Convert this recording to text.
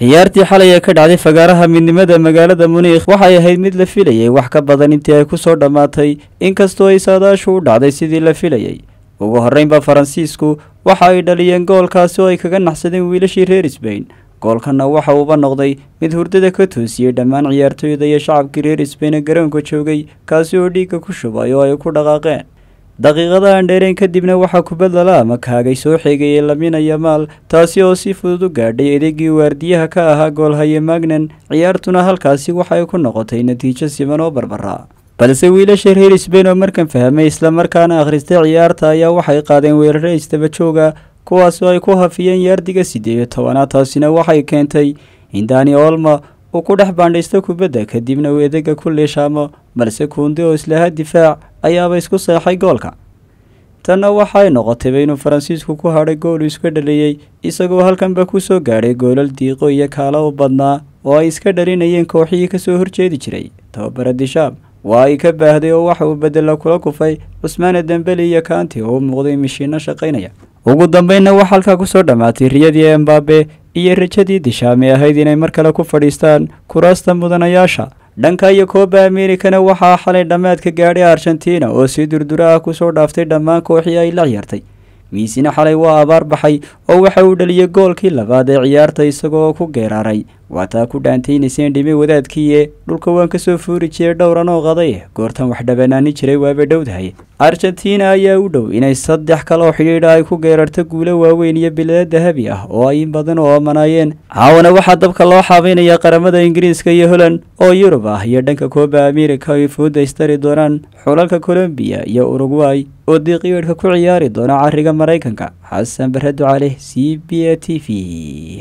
ciyaartii xalay ee ka dhacday fagaaraha midnimada magaalada muniikh waxay ahayd mid la filayay wax ka badan intii ay ku soo dhammaatay inkastoo ay saadaashu u dhacday sidii la filayay ugu horreynba faransiisku waxa ay dhaliyeen goolkaasi oo ay kaga naxsadeen wiilashii reer sbain goolkanna waxa uuba noqday mid hurdada ka toosiyey dhammaan ciyaartooyda iyo shacabkii reer sbain ee garoonka joogay kaasi oo dhiigga ku shubay oo ay ku dhaqaaqeen daqiiqada aan dheereen kadibna waxaa kubadda laama kaagay soo xeegayay lamina yamaal taasi oo si fudud u gaadhay edeygii waardiyaha ka ahaa goolhaye magnan ciyaartuna halkaasi waxay ku noqotay natiijo siman oo barbara balse wiilasha reer sbain oo markan fahmay islamarkaana akhristay ciyaarta ayaa waxay qaadeen weerare isdaba jooga kuwaasoo ay ku hafiyeen yaardiga siddeed iyo tobanaad taasina waxay keentay in dani olma uu ku dhex baandhaysto kubadda kadibna uu edega ku leeshaamo balse kuunde oo islaha difaac ayaaba isku seexay goolka tanna waxay noqotayba inuu faransiisku ku hadhay goolu iska dhaliyey isagoo halkanba ku soo gaadhay goolal diiqo iyo kaala u badnaa oo ay iska dhalinayeen kooxihii ka soo horjeedi jiray tababara dishaab waa ay ka baahday oo waxa uu bedela kula kufay cusmaane dembeli iyo kaanti oo u muuqday mishiinno shaqaynaya ugu dambeynna wax halkaa kusoo dhammaatay riyadii embaabe iyo rajadii dishaami ahayd inay mar kale ku fadhiistaan kuraasta mudanayaasha dhanka iyo kooba amerikana waxaa xalay dhammaadka gaadhay argentina oo si durdura ah ku soo dhaaftay dhammaan kooxii ay la ciyaartay miisina xalay waa abaar baxay oo waxa uu dhaliyey goolkii labaad ee ciyaarta isagoo ku geeraaray taa ku dhaantaynayseen dhime wadaadkiie dhulka waan kasoo fuuri jiray dhowran oo qaday goortan wax dhabanaani jiray waaba dhowdahay argentina ayaa u dhow inay saddex kale oo xidhiidha ay ku geerarto guulo waaweyn iyo bilada dahabi ah oo ay in badan oo amanaayeen caawana waxaa dabka loo xaabaynaya qaramada ingiriiska iyo holland oo yurub ah iyo dhanka kooba ameerika ay fuudaystari doonaan xulalka colombiya iyo urugway oo diiqiyedhka ku ciyaari doona carriga maraykanka حسن برهدو عليه سي بي تي في